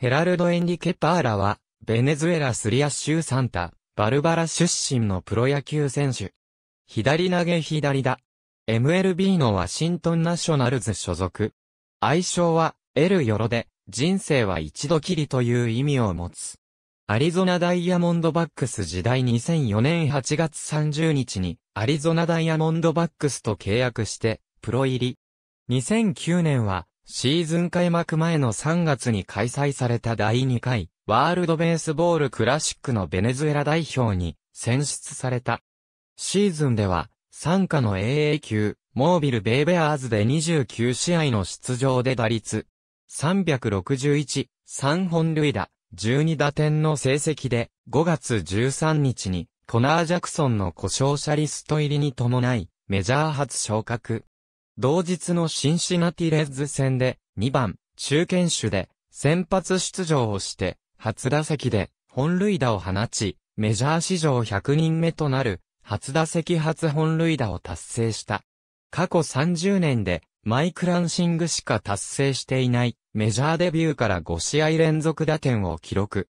ヘラルド・エンリケ・パーラは、ベネズエラスリア州サンタ、バルバラ出身のプロ野球選手。左投げ左だ。MLB のワシントンナショナルズ所属。愛称は、エル・ヨロで、人生は一度きりという意味を持つ。アリゾナダイヤモンドバックス時代2004年8月30日に、アリゾナダイヤモンドバックスと契約して、プロ入り。2009年は、シーズン開幕前の3月に開催された第2回ワールドベースボールクラシックのベネズエラ代表に選出された。シーズンでは、参加の AA 級、モービル・ベイベアーズで29試合の出場で打率、361、3本塁打、12打点の成績で、5月13日に、コナー・ジャクソンの故障者リスト入りに伴い、メジャー初昇格。同日のシンシナティレッズ戦で2番、中堅手で先発出場をして、初打席で本塁打を放ち、メジャー史上100人目となる初打席初本塁打を達成した。過去30年でマイクランシングしか達成していないメジャーデビューから5試合連続打点を記録。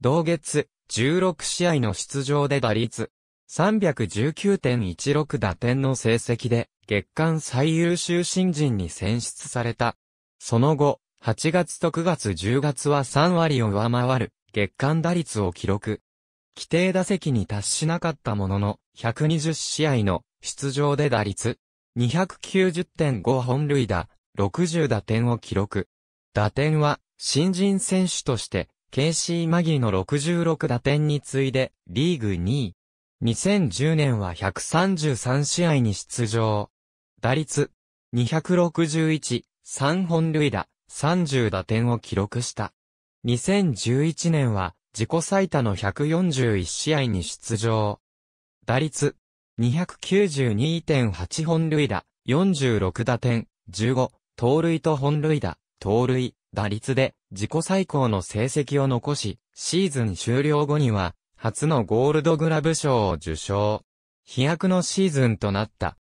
同月16試合の出場で打率319.16打点の成績で月間最優秀新人に選出された。その後、8月と9月10月は3割を上回る月間打率を記録。規定打席に達しなかったものの、120試合の出場で打率、290.5本塁打、60打点を記録。打点は、新人選手として、ケイシー・マギーの66打点に次いで、リーグ2位。2010年は133試合に出場。打率、261、3本塁打、30打点を記録した。2011年は、自己最多の141試合に出場。打率、292.8本塁打、46打点、15、盗塁と本塁打、盗塁、打率で自己最高の成績を残し、シーズン終了後には、初のゴールドグラブ賞を受賞。飛躍のシーズンとなった。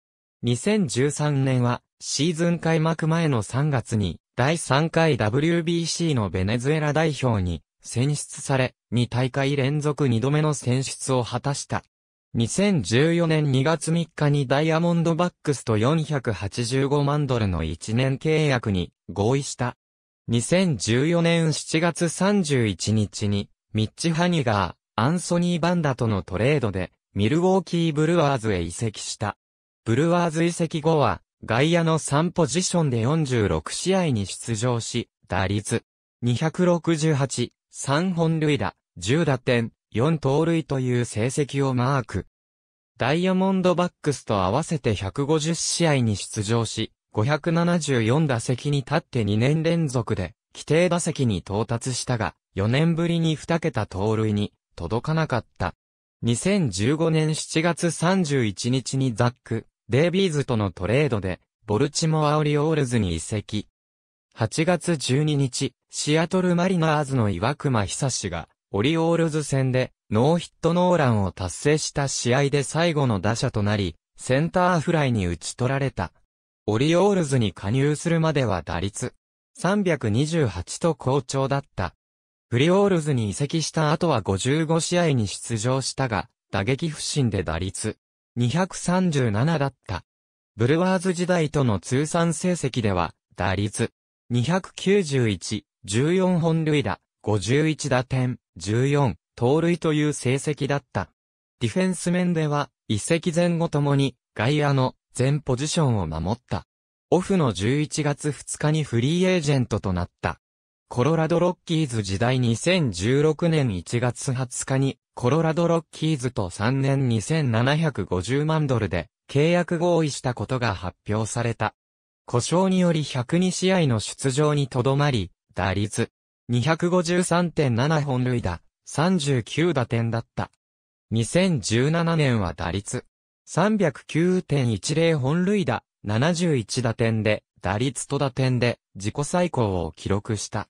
2013年は、シーズン開幕前の3月に、第3回 WBC のベネズエラ代表に選出され、2大会連続2度目の選出を果たした。2014年2月3日にダイヤモンドバックスと485万ドルの1年契約に合意した。2014年7月31日に、ミッチ・ハニガー、アンソニー・バンダとのトレードで、ミルウォーキー・ブルワーズへ移籍した。ブルワーズ移籍後は、外野の3ポジションで46試合に出場し、打率268、3本塁打、10打点、4盗塁という成績をマーク。ダイヤモンドバックスと合わせて150試合に出場し、574打席に立って2年連続で、規定打席に到達したが、4年ぶりに2桁盗塁に届かなかった。2015年7月31日にザック、デイビーズとのトレードで、ボルチモアオリオールズに移籍。8月12日、シアトルマリナーズの岩隈久志が、オリオールズ戦で、ノーヒットノーランを達成した試合で最後の打者となり、センターフライに打ち取られた。オリオールズに加入するまでは打率328と好調だった。フリオールズに移籍した後は55試合に出場したが、打撃不振で打率237だった。ブルワーズ時代との通算成績では、打率291、14本塁打、51打点、14、盗塁という成績だった。ディフェンス面では、移籍前後ともに、外野の全ポジションを守った。オフの11月2日にフリーエージェントとなった。コロラドロッキーズ時代2016年1月20日に、コロラドロッキーズと3年2750万ドルで契約合意したことが発表された。故障により102試合の出場にとどまり、打率253.7本塁打、39打点だった。2017年は打率309.10本塁打、71打点で、打率と打点で自己最高を記録した。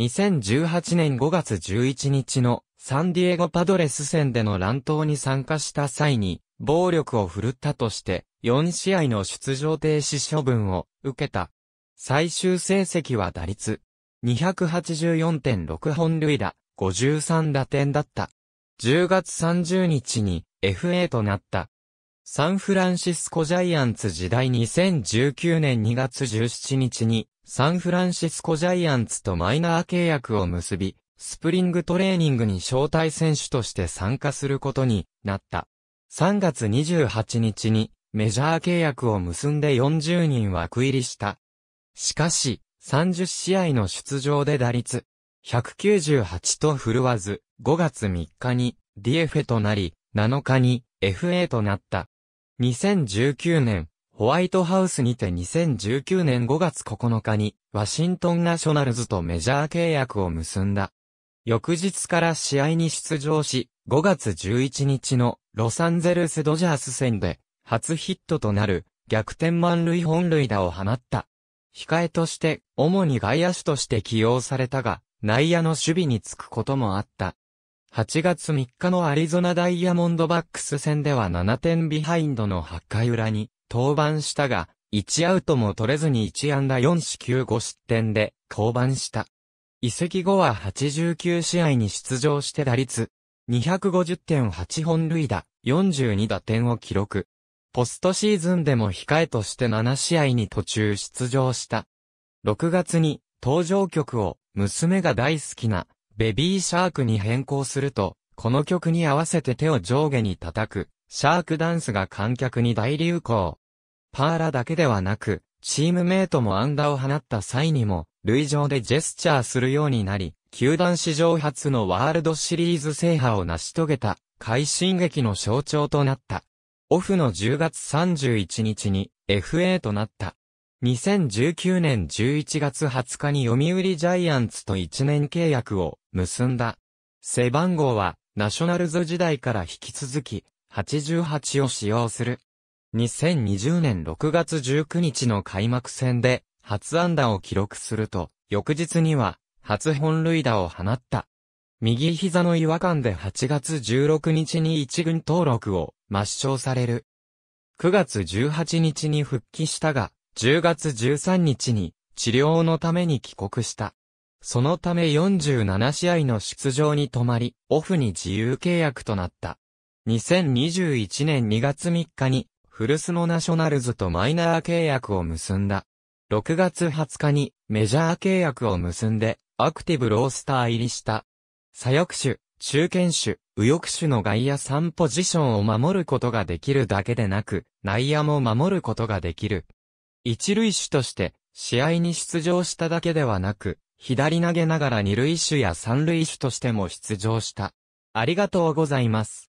2018年5月11日のサンディエゴパドレス戦での乱闘に参加した際に、暴力を振るったとして、4試合の出場停止処分を受けた。最終成績は打率284.6本塁打、53打点だった。10月30日に FA となった。サンフランシスコジャイアンツ時代2019年2月17日にサンフランシスコジャイアンツとマイナー契約を結び、スプリングトレーニングに招待選手として参加することになった。3月28日にメジャー契約を結んで40人枠入りした。しかし、30試合の出場で打率198と振るわず、5月3日に DFA となり、7日に FA となった。2019年、ホワイトハウスにて2019年5月9日に、ワシントンナショナルズとメジャー契約を結んだ。翌日から試合に出場し、5月11日のロサンゼルスドジャース戦で、初ヒットとなる逆転満塁本塁打を放った。控えとして、主に外野手として起用されたが、内野の守備につくこともあった。8月3日のアリゾナダイヤモンドバックス戦では7点ビハインドの8回裏に、登板したが、1アウトも取れずに1安打4四球5失点で降板した。移籍後は89試合に出場して打率250.8本塁打42打点を記録。ポストシーズンでも控えとして7試合に途中出場した。6月に登場曲を娘が大好きなベビーシャークに変更すると、この曲に合わせて手を上下に叩くシャークダンスが観客に大流行。パーラだけではなく、チームメイトもアダーを放った際にも、塁上でジェスチャーするようになり、球団史上初のワールドシリーズ制覇を成し遂げた、快進撃の象徴となった。オフの10月31日に FA となった。2019年11月20日に読売ジャイアンツと1年契約を結んだ。背番号はナショナルズ時代から引き続き88を使用する。2020年6月19日の開幕戦で初安打を記録すると、翌日には初本塁打を放った。右膝の違和感で8月16日に一軍登録を抹消される。9月18日に復帰したが、10月13日に治療のために帰国した。そのため47試合の出場に止まり、オフに自由契約となった。2021年2月3日にフルスノナショナルズとマイナー契約を結んだ。6月20日にメジャー契約を結んで、アクティブロースター入りした。左翼手、中堅手、右翼手の外野3ポジションを守ることができるだけでなく、内野も守ることができる。一塁手として、試合に出場しただけではなく、左投げながら二塁手や三塁手としても出場した。ありがとうございます。